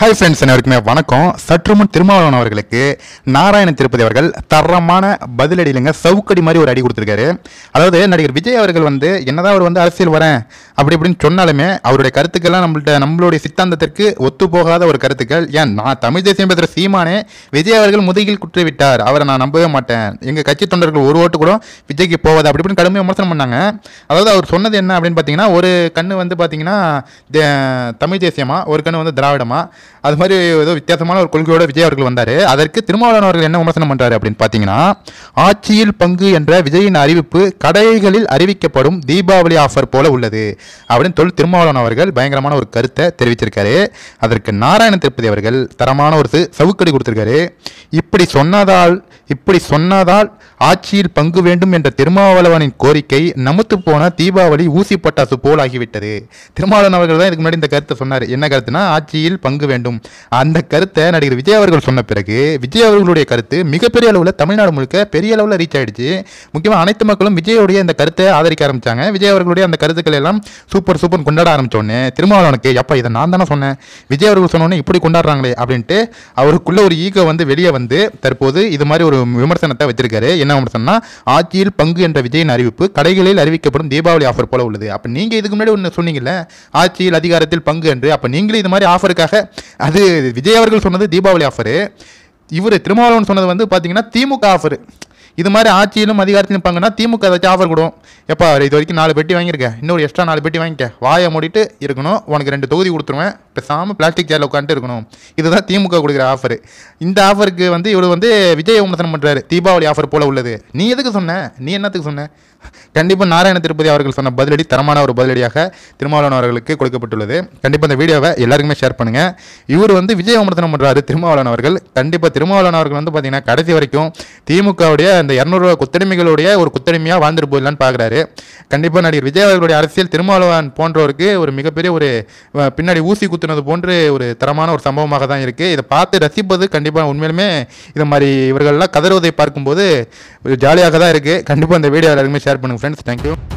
hi friends அனைவருக்குமே வணக்கம் சற்று முன் திருமாவளவன் அவர்களுக்கு நாராயண திருப்பதி அவர்கள் தரமான இல்லைங்க சவுக்கடி மாதிரி ஒரு அடி கொடுத்துருக்காரு அதாவது நடிகர் விஜய் அவர்கள் வந்து என்னதான் அவர் வந்து அரசியல் வரேன் அப்படி இப்படின்னு சொன்னாலுமே அவருடைய கருத்துக்கள்லாம் நம்மள்ட்ட நம்மளுடைய சித்தாந்தத்திற்கு ஒத்து போகாத ஒரு கருத்துக்கள் ஏன் நான் தமிழ் தேசியம் பேசுகிற சீமானே விஜய் அவர்கள் முதுகில் குற்றிவிட்டார் அவரை நான் நம்பவே மாட்டேன் எங்கள் கட்சி தொண்டர்கள் ஒரு ஓட்டு கூட விஜய்க்கு போவாது அப்படி இப்படின்னு கடுமையாக விமர்சனம் பண்ணாங்க அதாவது அவர் சொன்னது என்ன அப்படின்னு பார்த்தீங்கன்னா ஒரு கண்ணு வந்து பார்த்தீங்கன்னா தமிழ் தேசியமா ஒரு கண்ணு வந்து திராவிடமாக அது மாதிரி ஏதோ வித்தியாசமான ஒரு கொள்கையோட விஜய் அவர்கள் வந்தார் அதற்கு திருமாவளவன் அவர்கள் என்ன விமர்சனம் பண்ணுறாரு அப்படின்னு பார்த்தீங்கன்னா ஆட்சியில் பங்கு என்ற விஜயின் அறிவிப்பு கடைகளில் அறிவிக்கப்படும் தீபாவளி ஆஃபர் போல உள்ளது அப்படின்னு தொல் திருமாவளவன் அவர்கள் பயங்கரமான ஒரு கருத்தை தெரிவிச்சிருக்காரு அதற்கு நாராயண திருப்பதி அவர்கள் தரமான ஒரு சவுக்கடி கொடுத்துருக்காரு இப்படி சொன்னதால் இப்படி சொன்னதால் ஆட்சியில் பங்கு வேண்டும் என்ற திருமாவளவனின் கோரிக்கை நமுத்து போன தீபாவளி ஊசி பட்டாசு போல் ஆகிவிட்டது திருமாவளவன் அவர்கள் தான் இதுக்கு முன்னாடி இந்த கருத்தை சொன்னார் என்ன கருத்துனா ஆட்சியில் பங்கு வேண்டும் அந்த கருத்தை நடிகர் விஜய் அவர்கள் சொன்ன பிறகு விஜய் அவர்களுடைய கருத்து மிகப்பெரிய அளவில் தமிழ்நாடு முழுக்க பெரிய அளவில் ரீச் ஆயிடுச்சு முக்கியமாக அனைத்து மக்களும் விஜயோடைய அந்த கருத்தை ஆதரிக்க ஆரம்பித்தாங்க விஜய் அவர்களுடைய அந்த கருத்துக்கள் எல்லாம் சூப்பர் சூப்பர் கொண்டாட ஆரம்பித்தோடனே திருமாவளவனுக்கு எப்போ இதை நான் தானே சொன்னேன் விஜய் அவர்கள் சொன்னோன்னே இப்படி கொண்டாடுறாங்களே அப்படின்ட்டு அவருக்குள்ள ஒரு ஈகோ வந்து வெளியே வந்து தற்போது இது மாதிரி ஒரு விமர்சனத்தை வச்சிருக்காரு என்ன விமர்சனம்னா ஆட்சியில் பங்கு என்ற விஜயின் அறிவிப்பு கடைகளில் அறிவிக்கப்படும் தீபாவளி ஆஃபர் போல உள்ளது அப்போ நீங்கள் இதுக்கு முன்னாடி ஒன்று சொன்னீங்கல்ல ஆட்சியில் அதிகாரத்தில் பங்கு என்று அப்போ நீங்களே இது மாதிரி ஆஃபருக்காக அது விஜய் அவர்கள் சொன்னது தீபாவளி ஆஃபரு இவர் திருமாவளவன் சொன்னது வந்து பார்த்தீங்கன்னா திமுக ஆஃபரு இது மாதிரி ஆட்சியிலும் அதிகாரத்திலும் பாங்கன்னா திமுக ஏதாச்சும் ஆஃபர் கொடுக்கும் எப்பா இது வரைக்கும் நாலு பெட்டி வாங்கியிருக்கேன் இன்னொரு எக்ஸ்ட்ரா நாலு பெட்டி வாங்கிக்க வாயை மூடிட்டு இருக்கணும் உனக்கு ரெண்டு தொகுதி கொடுத்துருவேன் பேசாமல் பிளாஸ்டிக் சேரில் உட்காந்துட்டு இருக்கணும் இதுதான் திமுக கொடுக்குற ஆஃபர் இந்த ஆஃபருக்கு வந்து இவர் வந்து விஜய் விமர்சனம் பண்ணுறாரு தீபாவளி ஆஃபர் போல் உள்ளது நீ எதுக்கு சொன்ன நீ என்னத்துக்கு சொன்ன கண்டிப்பாக நாராயண திருப்பதி அவர்கள் சொன்ன பதிலடி தரமான ஒரு பதிலடியாக திருமாவளவன் அவர்களுக்கு கொடுக்கப்பட்டுள்ளது கண்டிப்பாக இந்த வீடியோவை எல்லாருக்குமே ஷேர் பண்ணுங்கள் இவர் வந்து விஜய் விமர்சனம் பண்ணுறாரு திருமாவளவன் அவர்கள் கண்டிப்பாக திருமாவளவன் அவர்கள் வந்து பார்த்தீங்கன்னா கடைசி வரைக்கும் திமுகவுடைய அந்த இரநூறுவா குத்தடிமைகளுடைய ஒரு குத்தடிமையாக வாழ்ந்துட்டு போயிடலான்னு பார்க்குறாரு கண்டிப்பாக நடிகர் விஜய் அவர்களுடைய அரசியல் திருமாவளவன் போன்றவருக்கு ஒரு மிகப்பெரிய ஒரு பின்னாடி ஊசி குத்துனது போன்று ஒரு தரமான ஒரு சம்பவமாக தான் இருக்குது இதை பார்த்து ரசிப்பது கண்டிப்பாக உண்மையிலுமே இது மாதிரி இவர்கள்லாம் கதறுவதை பார்க்கும்போது ஜாலியாக தான் இருக்குது கண்டிப்பாக இந்த வீடியோ எல்லாருக்குமே ஷேர் பண்ணுங்கள் ஃப்ரெண்ட்ஸ் தேங்க்யூ